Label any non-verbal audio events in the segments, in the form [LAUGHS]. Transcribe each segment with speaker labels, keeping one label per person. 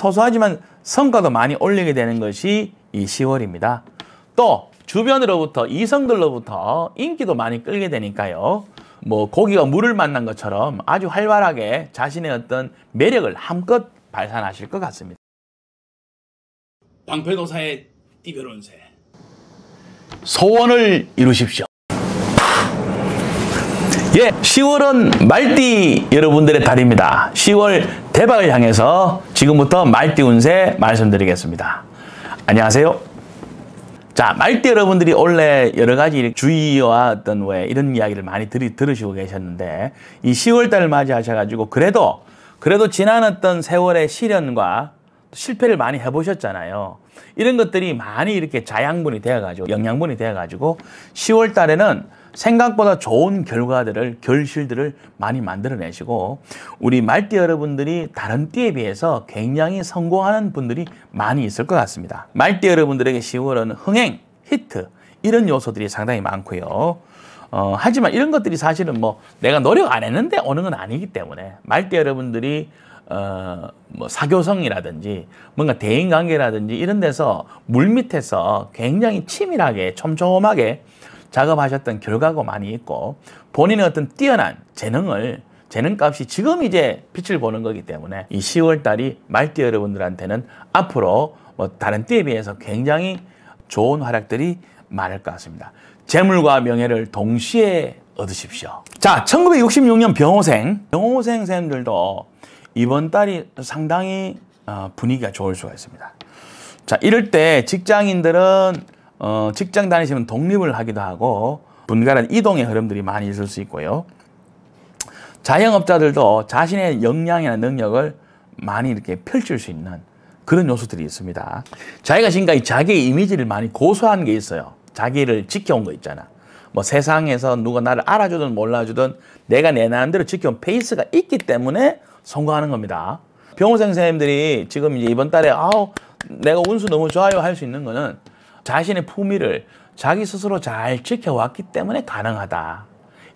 Speaker 1: 소소하지만 성과도 많이 올리게 되는 것이 이 10월입니다. 또 주변으로부터 이성들로부터 인기도 많이 끌게 되니까요. 뭐 고기가 물을 만난 것처럼 아주 활발하게 자신의 어떤 매력을 한껏 발산하실 것 같습니다. 방패도사의 띠별론세 소원을 이루십시오. 예, 10월은 말띠 여러분들의 달입니다. 10월 대박을 향해서 지금부터 말띠 운세 말씀드리겠습니다. 안녕하세요. 자, 말띠 여러분들이 원래 여러 가지 주의와 어떤 왜 이런 이야기를 많이 들이, 들으시고 계셨는데 이 10월 달을 맞이하셔가지고 그래도 그래도 지난 어떤 세월의 시련과 실패를 많이 해보셨잖아요. 이런 것들이 많이 이렇게 자양분이 되어가지고 영양분이 되어가지고 10월 달에는 생각보다 좋은 결과들을 결실들을 많이 만들어내시고 우리 말띠 여러분들이 다른 띠에 비해서 굉장히 성공하는 분들이 많이 있을 것 같습니다. 말띠 여러분들에게 10월은 흥행, 히트 이런 요소들이 상당히 많고요. 어, 하지만 이런 것들이 사실은 뭐 내가 노력 안 했는데 오는 건 아니기 때문에 말띠 여러분들이 어, 뭐 사교성이라든지 뭔가 대인관계라든지 이런 데서 물밑에서 굉장히 치밀하게 촘촘하게 작업하셨던 결과가 많이 있고 본인의 어떤 뛰어난 재능을 재능값이 지금 이제 빛을 보는 거기 때문에 이 10월 달이 말띠 여러분들한테는 앞으로 뭐 다른 띠에 비해서 굉장히 좋은 활약들이 많을 것 같습니다. 재물과 명예를 동시에 얻으십시오. 자, 1966년 병호생, 병호생 쌤들도 이번 달이 상당히 어, 분위기가 좋을 수가 있습니다. 자, 이럴 때 직장인들은 어, 직장 다니시면 독립을 하기도 하고 분갈한 이동의 흐름들이 많이 있을 수 있고요. 자영업자들도 자신의 역량이나 능력을 많이 이렇게 펼칠 수 있는 그런 요소들이 있습니다. 자기가 지금까지 자기의 이미지를 많이 고수한 게 있어요. 자기를 지켜온 거 있잖아. 뭐 세상에서 누가 나를 알아주든 몰라주든 내가 내 나름대로 지켜온 페이스가 있기 때문에 성공하는 겁니다. 병호생 선생님들이 지금 이제 이번 달에 아우 내가 운수 너무 좋아요 할 수 있는 거는 자신의 품위를 자기 스스로 잘 지켜왔기 때문에 가능하다.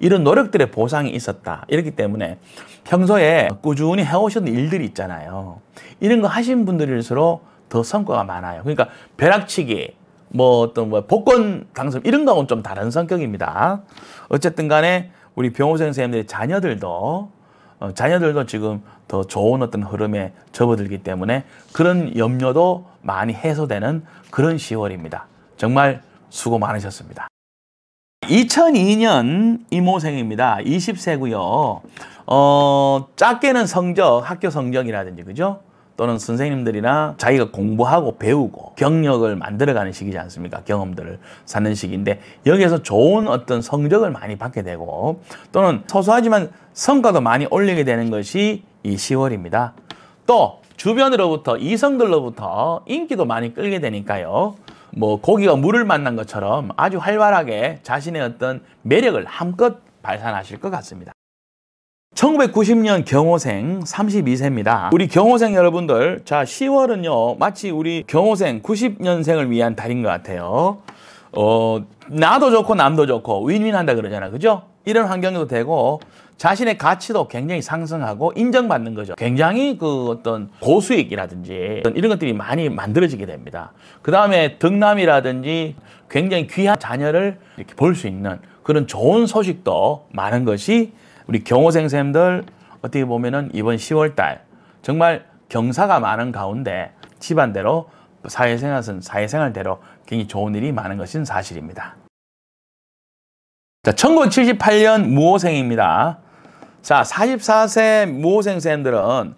Speaker 1: 이런 노력들의 보상이 있었다. 이렇기 때문에 평소에 꾸준히 해오셨던 일들이 있잖아요. 이런 거 하신 분들일수록 더 성과가 많아요. 그러니까 벼락치기, 뭐 어떤 뭐 복권 당첨 이런 거하고는 좀 다른 성격입니다. 어쨌든 간에 우리 병호생 선생님들의 자녀들도 어, 자녀들도 지금 더 좋은 어떤 흐름에 접어들기 때문에 그런 염려도 많이 해소되는 그런 10월입니다. 정말 수고 많으셨습니다. 2002년 이모생입니다. 20세고요. 어, 작게는 성적, 학교 성적이라든지 그죠? 또는 선생님들이나 자기가 공부하고 배우고 경력을 만들어가는 시기지 않습니까? 경험들을 쌓는 시기인데 여기에서 좋은 어떤 성적을 많이 받게 되고 또는 소소하지만 성과도 많이 올리게 되는 것이 이 10월입니다. 또 주변으로부터 이성들로부터 인기도 많이 끌게 되니까요. 뭐 고기가 물을 만난 것처럼 아주 활발하게 자신의 어떤 매력을 한껏 발산하실 것 같습니다. 1990년 경호생 32세입니다. 우리 경호생 여러분들 자 10월은요 마치 우리 경호생 90년생을 위한 달인 것 같아요. 어 나도 좋고 남도 좋고 윈윈한다 그러잖아 그죠? 이런 환경도 되고 자신의 가치도 굉장히 상승하고 인정받는 거죠. 굉장히 그 어떤 고수익이라든지 이런 것들이 많이 만들어지게 됩니다. 그 다음에 등남이라든지 굉장히 귀한 자녀를 이렇게 볼 수 있는 그런 좋은 소식도 많은 것이 우리 경호생쌤들 어떻게 보면은 이번 10월 달 정말 경사가 많은 가운데 집안대로 사회생활은 사회생활대로 굉장히 좋은 일이 많은 것은 사실입니다. 자, 1978년 무호생입니다. 자, 44세 무호생 쌤들은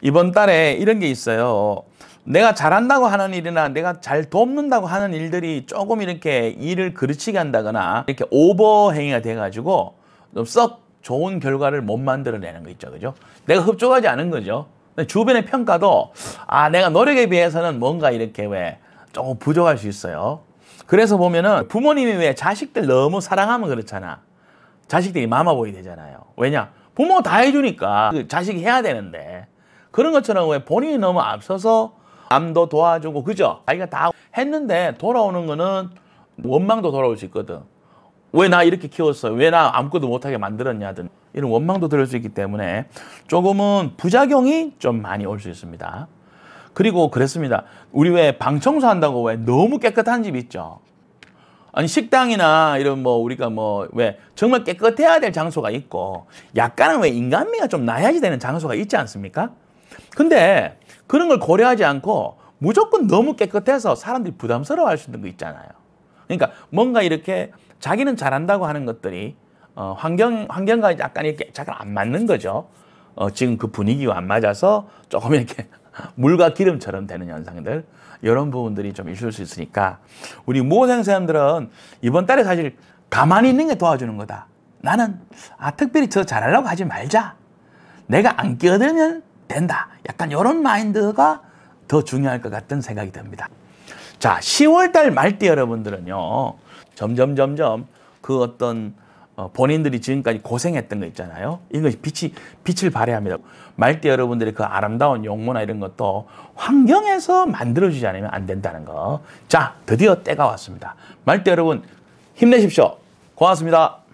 Speaker 1: 이번 달에 이런 게 있어요. 내가 잘한다고 하는 일이나 내가 잘 돕는다고 하는 일들이 조금 이렇게 일을 그르치게 한다거나 이렇게 오버 행위가 돼가지고 좀썩 좋은 결과를 못 만들어내는 거 있죠. 그죠? 내가 흡족하지 않은 거죠. 주변의 평가도 아 내가 노력에 비해서는 뭔가 이렇게 왜 조금 부족할 수 있어요. 그래서 보면은 부모님이 왜 자식들 너무 사랑하면 그렇잖아. 자식들이 마마보이 되잖아요. 왜냐? 부모 다 해주니까 그 자식이 해야 되는데 그런 것처럼 왜 본인이 너무 앞서서 암도 도와주고 그죠? 자기가 다 했는데 돌아오는 거는 원망도 돌아올 수 있거든. 왜나 이렇게 키웠어? 왜 나 아무것도 못하게 만들었냐든 이런 원망도 들을 수 있기 때문에 조금은 부작용이 좀 많이 올 수 있습니다. 그리고 그랬습니다. 우리 왜 방 청소한다고 왜 너무 깨끗한 집 있죠? 아니 식당이나 이런 뭐 우리가 뭐 왜 정말 깨끗해야 될 장소가 있고 약간은 왜 인간미가 좀 나야지 되는 장소가 있지 않습니까? 근데 그런 걸 고려하지 않고 무조건 너무 깨끗해서 사람들이 부담스러워할 수 있는 거 있잖아요. 그러니까 뭔가 이렇게 자기는 잘한다고 하는 것들이 어, 환경, 환경과 약간 이렇게 잘안 맞는 거죠. 어, 지금 그 분위기와 안 맞아서 조금 이렇게 [LAUGHS] 물과 기름처럼 되는 현상들 이런 부분들이 좀 있을 수 있으니까 우리 모생사람들은 이번 달에 사실 가만히 있는 게 도와주는 거다. 나는 아 특별히 저 잘하려고 하지 말자. 내가 안 끼어들면 된다. 약간 이런 마인드가 더 중요할 것 같은 생각이 듭니다. 자, 10월 달 말띠 여러분들은요. 점점 점점 그 어떤 어, 본인들이 지금까지 고생했던 거 있잖아요. 이것 빛이, 빛을 발휘합니다. 말때 여러분들의 그 아름다운 용모나 이런 것도 환경에서 만들어주지 않으면 안 된다는 거. 자, 드디어 때가 왔습니다. 말때 여러분, 힘내십시오. 고맙습니다.